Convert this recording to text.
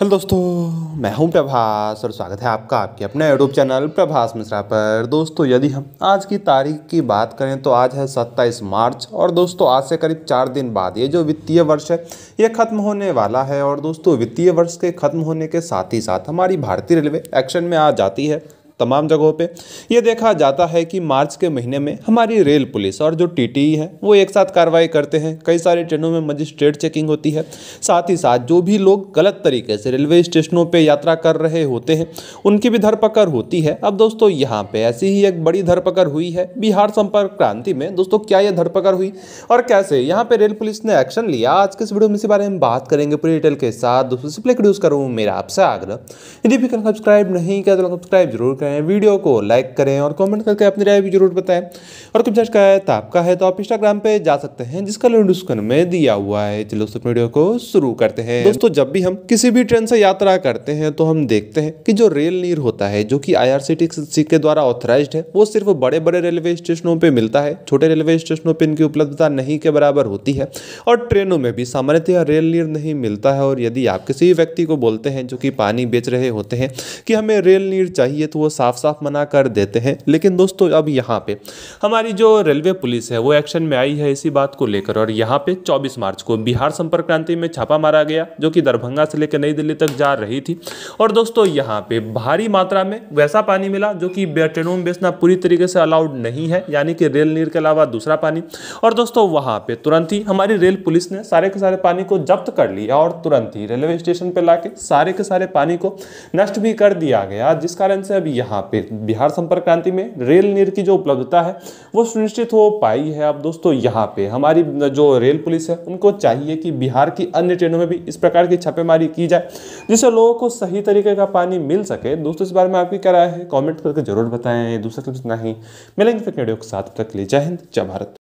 hello दोस्तों मैं हूं प्रभास और स्वागत है आपका आपके अपने यूट्यूब चैनल प्रभास मिश्रा पर दोस्तों यदि हम आज की तारीख की बात करें तो आज है 27 मार्च और दोस्तों आज से करीब चार दिन बाद ये जो वित्तीय वर्ष है ये खत्म होने वाला है और दोस्तों वित्तीय वर्ष के खत्म होने के साथ ही साथ हमारी भारतीय रेलवे एक्शन में आ जाती है तमाम जगहों पे ये देखा जाता है कि मार्च के महीने में हमारी रेल पुलिस और जो टीटीई है वो एक साथ कार्रवाई करते हैं कई सारी ट्रेनों में मजिस्ट्रेट चेकिंग होती है साथ ही साथ जो भी लोग गलत तरीके से रेलवे स्टेशनों पर यात्रा कर रहे होते हैं उनकी भी धरपकड़ होती है अब दोस्तों यहाँ पर ऐसी ही एक बड़ी धरपकड़ हुई है बिहार संपर्क क्रांति में दोस्तों क्या यह धरपकड़ हुई और कैसे यहाँ पर रेल पुलिस ने एक्शन लिया आज के इस वीडियो में इसी बारे में बात करेंगे पूरी डिटेल के साथ दोस्तों प्रोड्यूस करूँ मेरा आपसे आग्रह यदि भी सब्सक्राइब नहीं किया तो सब्सक्राइब जरूर करें करें वीडियो को लाइक करें और कमेंट करके अपनी राय भी जरूर बताएं और कंसेप्ट का आपका है तो आप इंस्टाग्राम पे जा सकते हैं जिसका लिंक डिस्क्रिप्शन में दिया हुआ है चलो दोस्तों वीडियो को शुरू करते हैं दोस्तों जब भी हम किसी भी ट्रेन से यात्रा करते हैं तो हम देखते हैं कि जो रेल नीर होता है जो कि आई के द्वारा ऑथोराइज है वो सिर्फ बड़े बड़े रेलवे स्टेशनों पर मिलता है छोटे रेलवे स्टेशनों पर इनकी उपलब्धता नहीं के बराबर होती है और ट्रेनों में भी सामान्यतः रेल नीर नहीं मिलता है और यदि आप किसी व्यक्ति को बोलते हैं जो कि पानी बेच रहे होते हैं कि हमें रेल नीर चाहिए तो वो साफ साफ मना कर देते हैं लेकिन दोस्तों अब यहाँ पे हमारी जो रेलवे पुलिस है वो एक्शन में आई है इसी बात को लेकर और यहाँ पे 24 मार्च को बिहार संपर्क क्रांति में छापा मारा गया जो कि दरभंगा से लेकर नई दिल्ली तक जा रही थी और दोस्तों यहाँ पे भारी मात्रा में वैसा पानी मिला जो कि ट्रेनों में बेचना पूरी तरीके से अलाउड नहीं है यानी कि रेल नीर के अलावा दूसरा पानी और दोस्तों वहाँ पर तुरंत ही हमारी रेल पुलिस ने सारे के सारे पानी को जब्त कर लिया और तुरंत ही रेलवे स्टेशन पर ला सारे के सारे पानी को नष्ट भी कर दिया गया जिस कारण से अब यहाँ यहाँ पे बिहार संपर्क क्रांति में रेल नीर की जो उपलब्धता है वो सुनिश्चित हो पाई है अब दोस्तों यहाँ पे हमारी जो रेल पुलिस है उनको चाहिए कि बिहार की अन्य ट्रेनों में भी इस प्रकार की छापेमारी की जाए जिससे लोगों को सही तरीके का पानी मिल सके दोस्तों इस बारे में आपकी क्या राय है कॉमेंट करके जरूर बताएं दूसरा कुछ नहीं मिलेंगे फिर वीडियो के साथ तक ले जय हिंद जय भारत